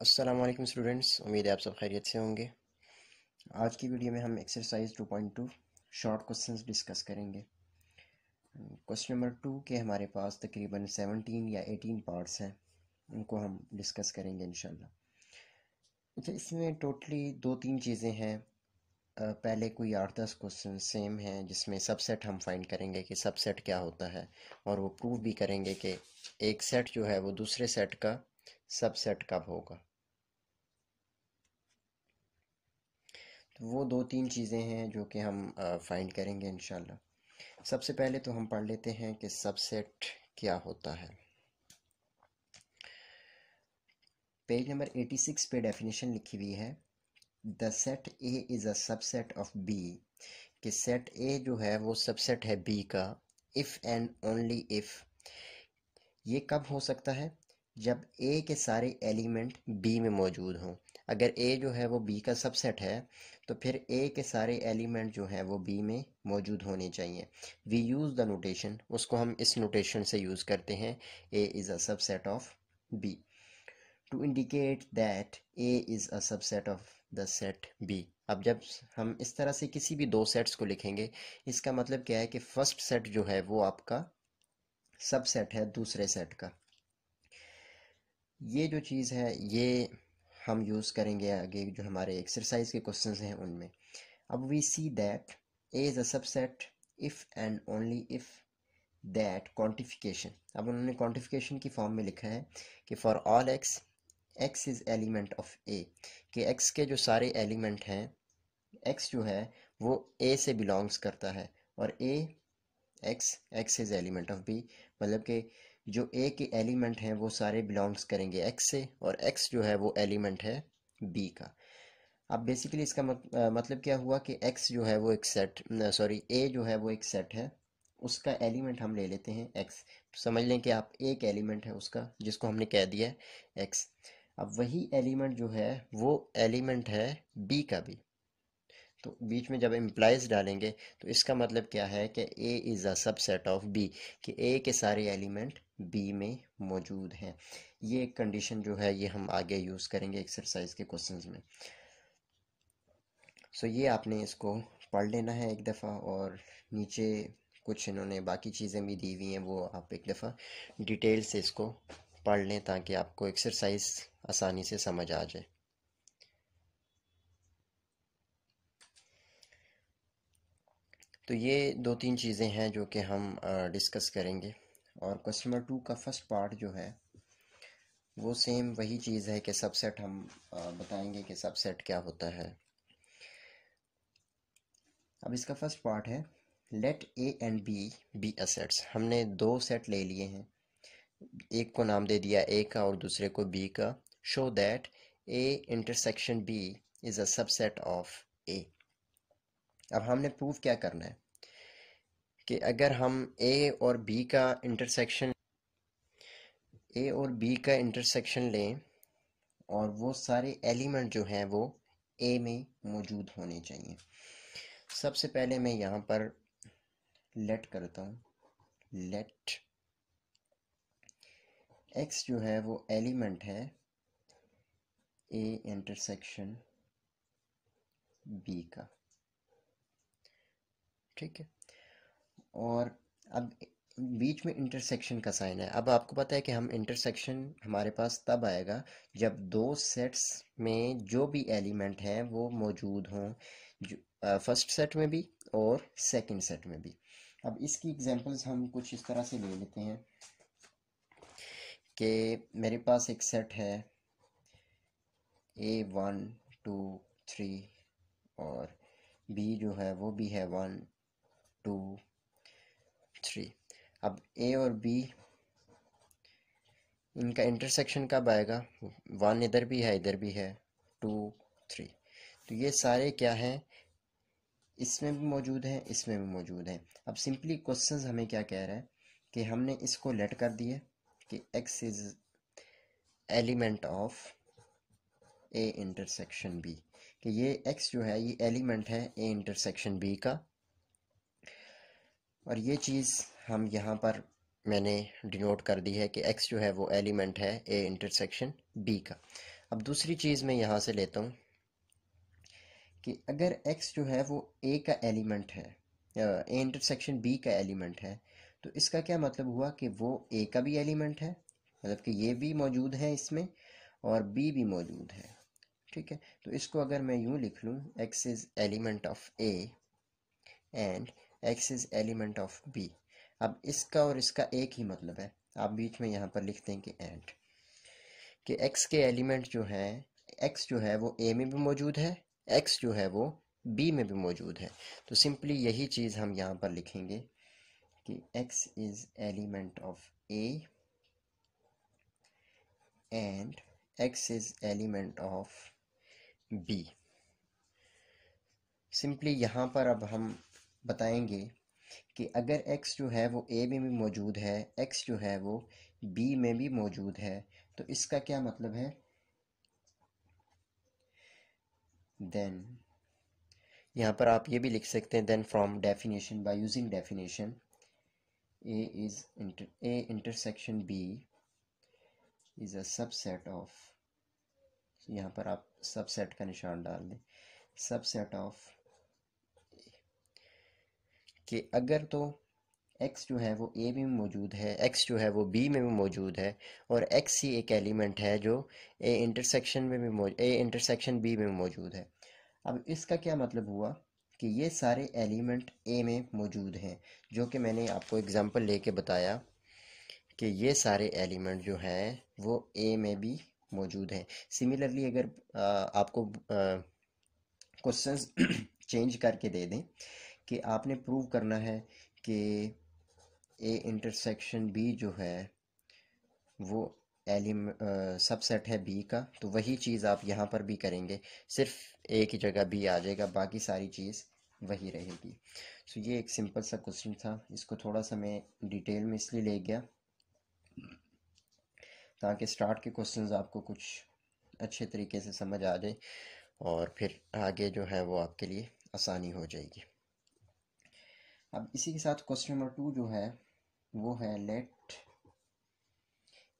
Aslam students उम्मीद है आप सब खैरियत से होंगे आज की वीडियो में हम एक्सरसाइज 2.2 शॉर्ट क्वेश्चंस डिस्कस करेंगे क्वेश्चन नंबर टू के हमारे पास तकरीबन 17 या 18 पार्ट्स हैं उनको हम डिस्कस करेंगे इन अच्छा इसमें टोटली दो तीन चीज़ें हैं पहले कोई आठ दस क्वेश्चन सेम हैं जिसमें सबसेट हम फाइंड करेंगे कि सबसेट क्या होता है और वो प्रूव भी करेंगे कि एक सेट जो है वो दूसरे सेट का सबसेट कब होगा तो वो दो तीन चीज़ें हैं जो कि हम फाइंड करेंगे इन सबसे पहले तो हम पढ़ लेते हैं कि सबसेट क्या होता है पेज नंबर 86 पे डेफिनेशन लिखी हुई है the set A is a subset of B कि सेट ए जो है वो सबसेट है बी का इफ़ एंड ओनली इफ़ ये कब हो सकता है जब ए के सारे एलिमेंट बी में मौजूद हों अगर ए जो है वो बी का सबसेट है तो फिर ए के सारे एलिमेंट जो हैं वो बी में मौजूद होने चाहिए वी यूज़ द नोटेशन उसको हम इस नोटेशन से यूज़ करते हैं A is a subset of B to indicate that A is a subset of the set B अब जब हम इस तरह से किसी भी दो सेट्स को लिखेंगे इसका मतलब क्या है कि फर्स्ट सेट जो है वो आपका सबसेट है दूसरे सेट का ये जो चीज़ है ये हम यूज़ करेंगे आगे जो हमारे एक्सरसाइज के क्वेश्चंस हैं उनमें अब we see that A is a subset if and only if that quantification अब उन्होंने क्वान्टिफिकेशन की फॉर्म में लिखा है कि for all x x is element of A कि एक्स के जो सारे एलिमेंट हैं एक्स जो है वो ए से बिलोंग्स करता है और A x x is element of B मतलब कि जो ए के एलिमेंट हैं वो सारे बिलोंग्स करेंगे एक्स से और एक्स जो है वो एलिमेंट है बी का अब बेसिकली इसका मत, आ, मतलब क्या हुआ कि एक्स जो है वो एक सेट सॉरी ए जो है वो एक सेट है उसका एलिमेंट हम ले लेते हैं एक्स समझ लें कि आप एक एलिमेंट है उसका जिसको हमने कह दिया है एक्स अब वही एलिमेंट जो है वो एलिमेंट है बी का भी तो बीच में जब एम्प्लाइज डालेंगे तो इसका मतलब क्या है कि A is a subset of B कि ए के सारे एलिमेंट बी में मौजूद हैं ये एक कंडीशन जो है ये हम आगे यूज़ करेंगे एक्सरसाइज के क्वेश्चन में सो ये आपने इसको पढ़ लेना है एक दफ़ा और नीचे कुछ इन्होंने बाकी चीज़ें भी दी हुई हैं वो आप एक दफ़ा डिटेल से इसको पढ़ लें ताकि आपको एक्सरसाइज आसानी से समझ आ जाए तो ये दो तीन चीज़ें हैं जो कि हम डिस्कस करेंगे और कस्टमर टू का फर्स्ट पार्ट जो है वो सेम वही चीज़ है कि सबसेट हम बताएंगे कि सबसेट क्या होता है अब इसका फर्स्ट पार्ट है let A and B be assets हमने दो सेट ले लिए हैं एक को नाम दे दिया ए का और दूसरे को बी का show that A intersection B is a subset of A अब हमने प्रूव क्या करना है कि अगर हम ए और बी का इंटरसेक्शन ए और बी का इंटरसेक्शन लें और वो सारे एलिमेंट जो हैं वो ए में मौजूद होने चाहिए सबसे पहले मैं यहाँ पर लेट करता हूँ लेट एक्स जो है वो एलिमेंट है ए इंटरसेक्शन बी का ठीक है और अब बीच में इंटरसेक्शन का साइन है अब आपको पता है कि हम इंटरसेक्शन हमारे पास तब आएगा जब दो सेट्स में जो भी एलिमेंट हैं वो मौजूद हों फर्स्ट सेट में भी और सेकंड सेट में भी अब इसकी एग्जांपल्स हम कुछ इस तरह से ले लेते हैं कि मेरे पास एक सेट है ए वन टू थ्री और बी जो है वो भी है वन टू थ्री अब ए और बी इनका इंटरसेक्शन कब आएगा वन इधर भी है इधर भी है टू थ्री तो ये सारे क्या हैं इसमें भी मौजूद हैं इसमें भी मौजूद हैं अब सिंपली क्वेश्चन हमें क्या कह रहा है कि हमने इसको लेट कर दिया कि x is element of A intersection B कि ये एक्स जो है ये एलिमेंट है ए इंटरसेक्शन बी का और ये चीज़ हम यहाँ पर मैंने डिनोट कर दी है कि एक्स जो है वो एलिमेंट है ए इंटरसेक्शन बी का अब दूसरी चीज़ मैं यहाँ से लेता हूँ कि अगर एक्स जो है वो ए का एलिमेंट है ए इंटरसेक्शन बी का एलिमेंट है तो इसका क्या मतलब हुआ कि वो ए का भी एलिमेंट है मतलब कि ये भी मौजूद है इसमें और बी भी मौजूद है ठीक है तो इसको अगर मैं यूँ लिख लूँ x is element of A and x is element of B अब इसका और इसका एक ही मतलब है आप बीच में यहाँ पर लिखते हैं कि एंड कि एक्स के एलिमेंट जो हैं एक्स जो है वो ए में भी मौजूद है एक्स जो है वो बी में भी मौजूद है तो सिंपली यही चीज़ हम यहाँ पर लिखेंगे कि x is element of A and x is element of B simply यहाँ पर अब हम बताएंगे कि अगर एक्स जो है वो ए में भी मौजूद है एक्स जो है वो बी में भी मौजूद है तो इसका क्या मतलब है देन यहाँ पर आप ये भी लिख सकते हैं then from definition by using definition A is inter a intersection b is a of यहाँ पर आप सबसेट का निशान डाल दें सबसेट ऑफ कि अगर तो एक्स जो है वो a में मौजूद है एक्स जो है वो बी में भी मौजूद है और एक्स ही एक एलिमेंट है जो ए इंटरसेक्शन में भी ए इंटरसेक्शन बी में मौजूद है अब इसका क्या मतलब हुआ कि ये सारे एलिमेंट ए में मौजूद हैं जो कि मैंने आपको एग्ज़ाम्पल लेके बताया कि ये सारे एलिमेंट जो हैं वो ए में भी मौजूद हैं सिमिलरली अगर आ, आपको क्वेश्चंस चेंज करके दे दें कि आपने प्रूव करना है कि ए इंटरसेक्शन बी जो है वो एलिम सबसेट है बी का तो वही चीज़ आप यहाँ पर भी करेंगे सिर्फ ए की जगह बी आ जाएगा बाकी सारी चीज़ वही रहेगी सो ये एक सिंपल सा क्वेश्चन था इसको थोड़ा सा मैं डिटेल में इसलिए ले गया ताकि स्टार्ट के क्वेश्चंस आपको कुछ अच्छे तरीके से समझ आ जाए और फिर आगे जो है वो आपके लिए आसानी हो जाएगी अब इसी के साथ क्वेश्चन नंबर टू जो है वो है let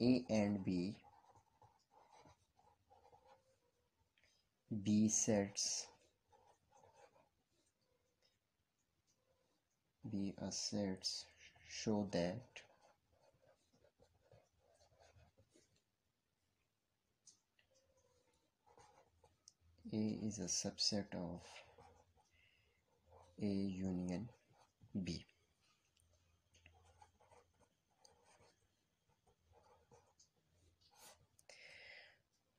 A and B be sets be sets show that A is a subset of A union B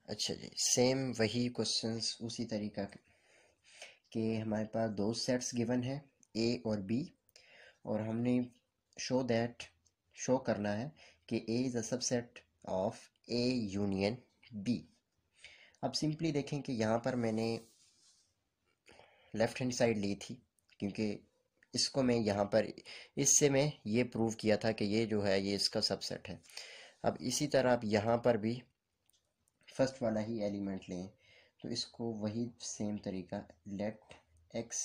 अच्छा जी सेम वही क्वेश्चंस उसी तरीका के हमारे पास दो सेट्स गिवन है ए और बी और हमने शो दैट शो करना है कि A is a subset of A union B अब सिंपली देखें कि यहाँ पर मैंने लेफ़्ट हैंड साइड ली थी क्योंकि इसको मैं यहाँ पर इससे मैं ये प्रूव किया था कि ये जो है ये इसका सबसेट है अब इसी तरह आप यहाँ पर भी फर्स्ट वाला ही एलिमेंट लें तो इसको वही सेम तरीका let x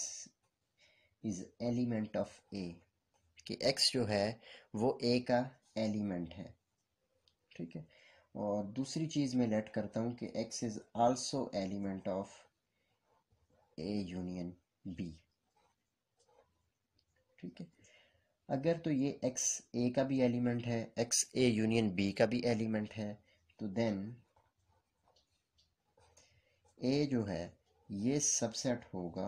is element of A कि एक्स जो है वो ए का एलिमेंट है ठीक है और दूसरी चीज़ मैं लेट करता हूँ कि x is also element of A union B ठीक है अगर तो ये एक्स ए का भी एलिमेंट है एक्स ए यूनियन बी का भी एलिमेंट है तो देन ए जो है ये सबसेट होगा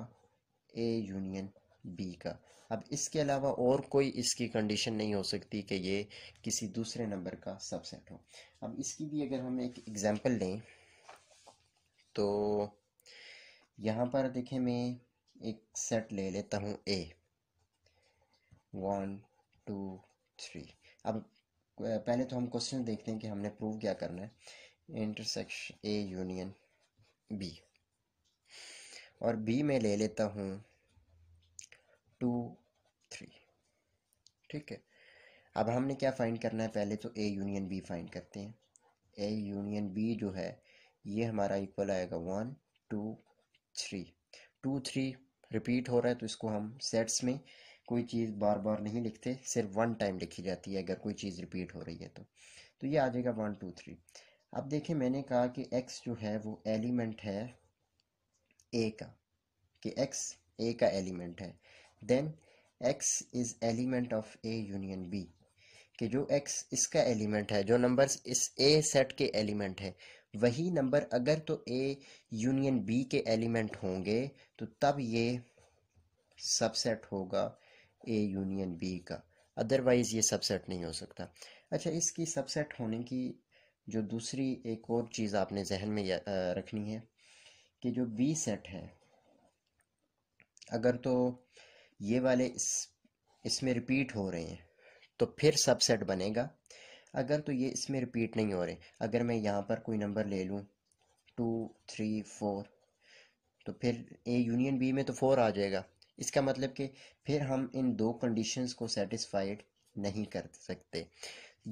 ए यूनियन बी का अब इसके अलावा और कोई इसकी कंडीशन नहीं हो सकती कि ये किसी दूसरे नंबर का सबसेट हो अब इसकी भी अगर हम एक एग्ज़ाम्पल लें तो यहाँ पर देखें मैं एक सेट ले लेता हूँ ए वन टू थ्री अब पहले तो हम क्वेश्चन देखते हैं कि हमने प्रूव क्या करना है इंटरसेक्शन ए यूनियन बी और बी में ले लेता हूँ टू थ्री ठीक है अब हमने क्या फाइंड करना है पहले तो ए यूनियन बी फाइंड करते हैं ए यूनियन बी जो है ये हमारा इक्वल आएगा one two three two three repeat हो रहा है तो इसको हम सेट्स में कोई चीज़ बार बार नहीं लिखते सिर्फ वन टाइम लिखी जाती है अगर कोई चीज़ रिपीट हो रही है तो तो ये आ जाएगा वन टू थ्री अब देखिए मैंने कहा कि एक्स जो है वो एलिमेंट है ए का कि एक्स ए का एलिमेंट है then x is element of A union B कि जो एक्स इसका एलिमेंट है जो नंबर इस ए सेट के एलिमेंट है वही नंबर अगर तो ए यूनियन बी के एलिमेंट होंगे तो तब ये सबसेट होगा ए यूनियन बी का अदरवाइज़ ये सबसेट नहीं हो सकता अच्छा इसकी सबसेट होने की जो दूसरी एक और चीज़ आपने जहन में रखनी है कि जो बी सेट है अगर तो ये वाले इस इसमें रिपीट हो रहे हैं तो फिर सबसेट बनेगा अगर तो ये इसमें रिपीट नहीं हो रहे अगर मैं यहाँ पर कोई नंबर ले लूँ टू थ्री फोर तो फिर ए यूनियन बी में तो फोर आ जाएगा इसका मतलब कि फिर हम इन दो कंडीशंस को सेटिस्फाइड नहीं कर सकते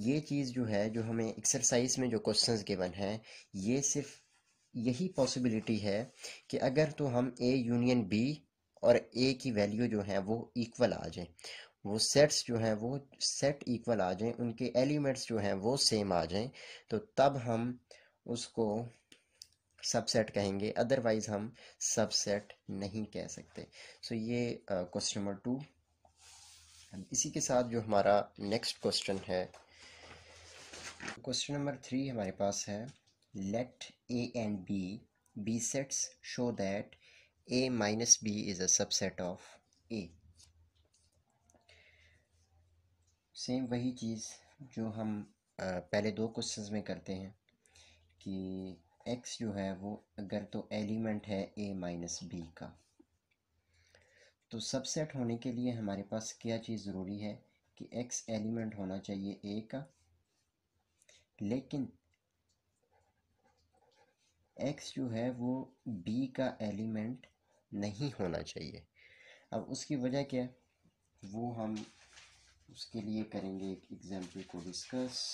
ये चीज़ जो है जो हमें एक्सरसाइज में जो क्वेश्चंस गिवन है ये सिर्फ यही पॉसिबिलिटी है कि अगर तो हम ए यूनियन बी और ए की वैल्यू जो है वो इक्वल आ जाए वो सेट्स जो हैं वो सेट इक्वल आ जाएं उनके एलिमेंट्स जो हैं वो सेम आ जाएं तो तब हम उसको सबसेट कहेंगे अदरवाइज हम सबसेट नहीं कह सकते सो so, ये क्वेश्चन नंबर टू इसी के साथ जो हमारा नेक्स्ट क्वेश्चन है क्वेश्चन नंबर थ्री हमारे पास है let A and B be sets show that A minus B is a subset of A same वही चीज़ जो हम पहले दो क्वेश्चंस में करते हैं कि एक्स जो है वो अगर तो एलिमेंट है ए माइनस बी का तो सबसेट होने के लिए हमारे पास क्या चीज़ ज़रूरी है कि एक्स एलिमेंट होना चाहिए ए का लेकिन एक्स जो है वो बी का एलिमेंट नहीं होना चाहिए अब उसकी वजह क्या है वो हम उसके लिए करेंगे एक एग्जांपल को डिस्कस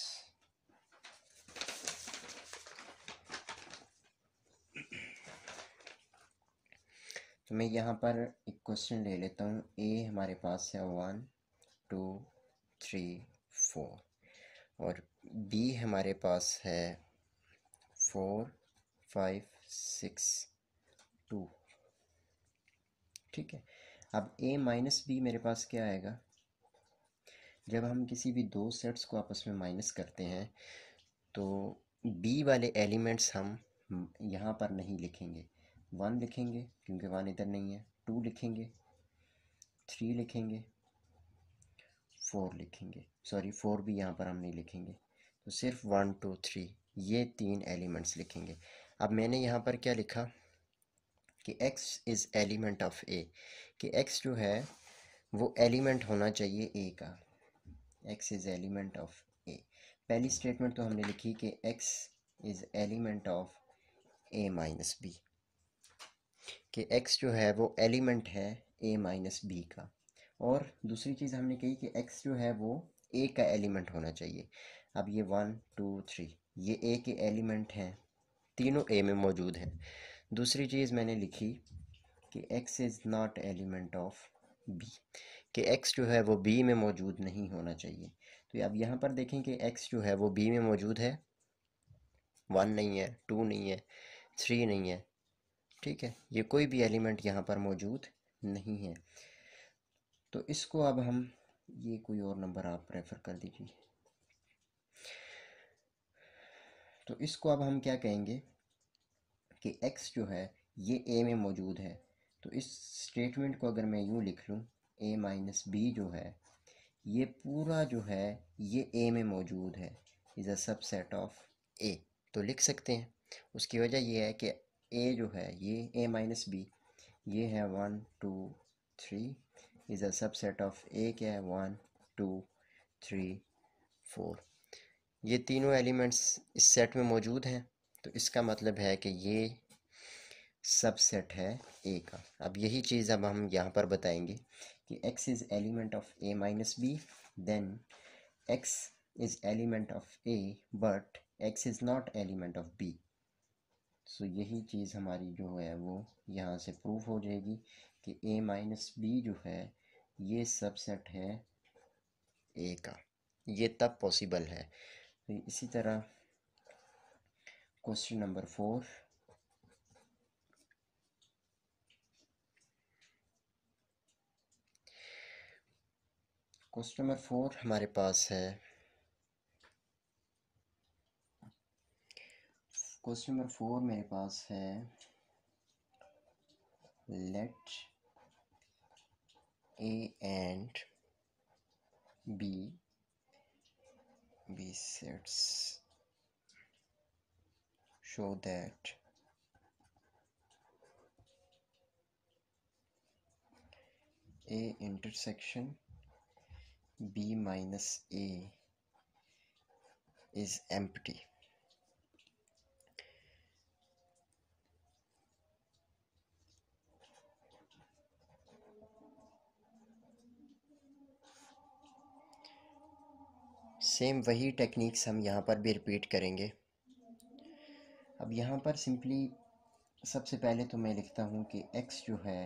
तो मैं यहाँ पर एक क्वेश्चन ले लेता हूँ ए हमारे पास है वन टू थ्री फोर और बी हमारे पास है फोर फाइव सिक्स टू ठीक है अब ए माइनस बी मेरे पास क्या आएगा जब हम किसी भी दो सेट्स को आपस में माइनस करते हैं तो बी वाले एलिमेंट्स हम यहाँ पर नहीं लिखेंगे वन लिखेंगे क्योंकि वन इधर नहीं है टू लिखेंगे थ्री लिखेंगे फोर लिखेंगे सॉरी फोर भी यहाँ पर हम नहीं लिखेंगे तो सिर्फ वन टू थ्री ये तीन एलिमेंट्स लिखेंगे अब मैंने यहाँ पर क्या लिखा कि x is element of A कि एक्स जो है वो एलिमेंट होना चाहिए ए का x is element of A पहली स्टेटमेंट तो हमने लिखी कि x is element of A minus B कि एक्स जो है वो एलिमेंट है ए माइनस बी का और दूसरी चीज़ हमने कही कि एक्स जो है वो ए का एलिमेंट होना चाहिए अब ये वन टू थ्री ये ए के एलिमेंट हैं तीनों ए में मौजूद हैं दूसरी चीज़ मैंने लिखी कि x is not element of B कि एक्स जो है वो बी में मौजूद नहीं होना चाहिए तो अब यहाँ पर देखें कि एक्स जो है वो बी में मौजूद है वन नहीं है टू नहीं है थ्री नहीं है ठीक है ये कोई भी एलिमेंट यहाँ पर मौजूद नहीं है तो इसको अब हम ये कोई और नंबर आप रेफ़र कर दीजिए तो इसको अब हम क्या कहेंगे कि x जो है ये a में मौजूद है तो इस स्टेटमेंट को अगर मैं यूँ लिख लूँ a माइनस बी जो है ये पूरा जो है ये a में मौजूद है is a subset of a तो लिख सकते हैं उसकी वजह यह है कि ए जो है ये ए माइनस बी ये है one two three is a subset of A क्या है वन टू थ्री फोर ये तीनों एलिमेंट्स इस सेट में मौजूद हैं तो इसका मतलब है कि ये सबसेट है ए का अब यही चीज़ अब हम यहाँ पर बताएंगे कि x is element of A minus B then x is element of A but x is not element of B so यही चीज़ हमारी जो है वो यहाँ से प्रूफ हो जाएगी कि ए माइनस बी जो है ये सबसेट है ए का ये तब पॉसिबल है तो इसी तरह question number four question number four हमारे पास है क्वेश्चन नंबर फोर मेरे पास है let a and b be sets show that a intersection b minus a is empty same वही टेक्निक्स हम यहाँ पर भी रिपीट करेंगे अब यहाँ पर सिंपली सबसे पहले तो मैं लिखता हूँ कि x जो है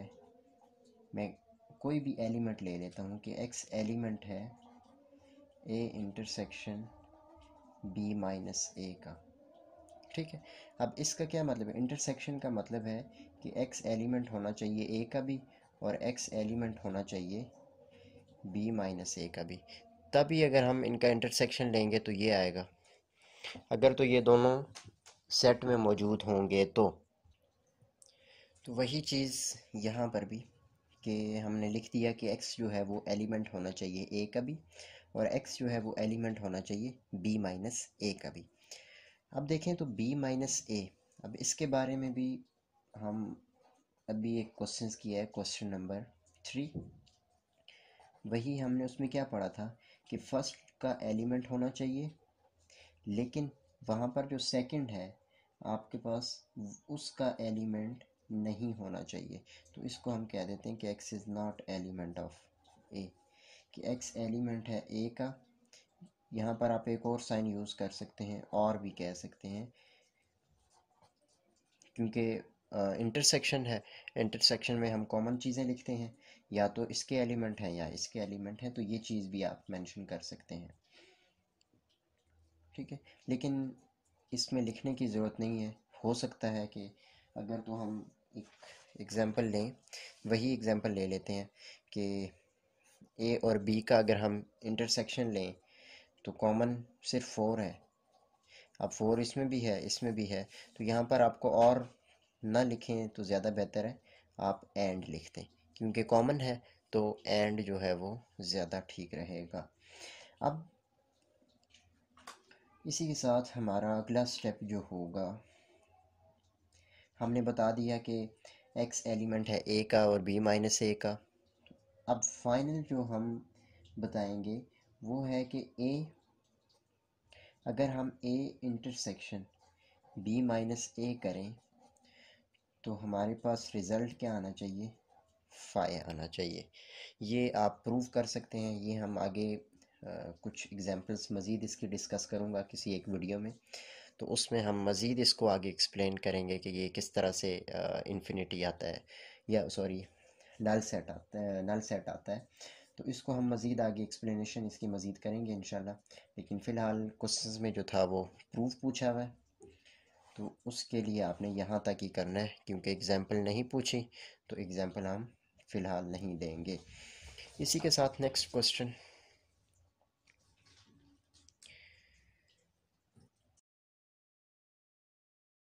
मैं कोई भी एलिमेंट ले लेता हूँ कि x एलिमेंट है a intersection b minus A का ठीक है अब इसका क्या मतलब है इंटरसेक्शन का मतलब है कि x एलिमेंट होना चाहिए a का भी और x एलिमेंट होना चाहिए b माइनस ए का भी तभी अगर हम इनका इंटरसेक्शन लेंगे तो ये आएगा अगर तो ये दोनों सेट में मौजूद होंगे तो तो वही चीज़ यहाँ पर भी कि हमने लिख दिया कि एक्स जो है वो एलिमेंट होना चाहिए ए का भी और एक्स जो है वो एलिमेंट होना चाहिए बी माइनस ए का भी अब देखें तो बी माइनस ए अब इसके बारे में भी हम अभी एक क्वेश्चन किया है क्वेश्चन नंबर थ्री वही हमने उसमें क्या पढ़ा था कि फर्स्ट का एलिमेंट होना चाहिए लेकिन वहाँ पर जो सेकंड है आपके पास उसका एलिमेंट नहीं होना चाहिए तो इसको हम कह देते हैं कि x is not element of A कि एक्स एलिमेंट है ए का यहाँ पर आप एक और साइन यूज़ कर सकते हैं और भी कह सकते हैं क्योंकि इंटरसेक्शन है इंटरसेक्शन में हम कॉमन चीज़ें लिखते हैं या तो इसके एलिमेंट हैं या इसके एलिमेंट हैं तो ये चीज़ भी आप मेंशन कर सकते हैं ठीक है लेकिन इसमें लिखने की ज़रूरत नहीं है हो सकता है कि अगर तो हम एक एग्ज़ाम्पल लें वही एग्ज़ाम्पल ले लेते हैं कि ए और बी का अगर हम इंटरसेक्शन लें तो कॉमन सिर्फ फोर है अब फोर इसमें भी है इसमें भी है तो यहाँ पर आपको और ना लिखें तो ज़्यादा बेहतर है आप एंड लिख दें क्योंकि कॉमन है तो एंड जो है वो ज़्यादा ठीक रहेगा अब इसी के साथ हमारा अगला स्टेप जो होगा हमने बता दिया कि एक्स एलिमेंट है ए का और बी माइनस ए का अब फाइनल जो हम बताएंगे वो है कि ए अगर हम A intersection B minus A करें तो हमारे पास रिज़ल्ट क्या आना चाहिए फाइव आना चाहिए ये आप प्रूव कर सकते हैं ये हम आगे आ, कुछ एग्जांपल्स मज़ीद इसकी डिस्कस करूँगा किसी एक वीडियो में तो उसमें हम मज़ीद इसको आगे एक्सप्लेन करेंगे कि ये किस तरह से इन्फिनिटी आता है या सॉरी नल सेट आता है नल सेट आता है तो इसको हम मज़ीद आगे एक्सप्लेनेशन इसकी मज़ीद करेंगे इन लेकिन फ़िलहाल क्वेश्चन में जो था वो प्रूफ पूछा हुआ है तो उसके लिए आपने यहाँ तक ही करना है क्योंकि एग्ज़ाम्पल नहीं पूछी तो एग्ज़ाम्पल हम फ़िलहाल नहीं देंगे इसी के साथ नेक्स्ट क्वेश्चन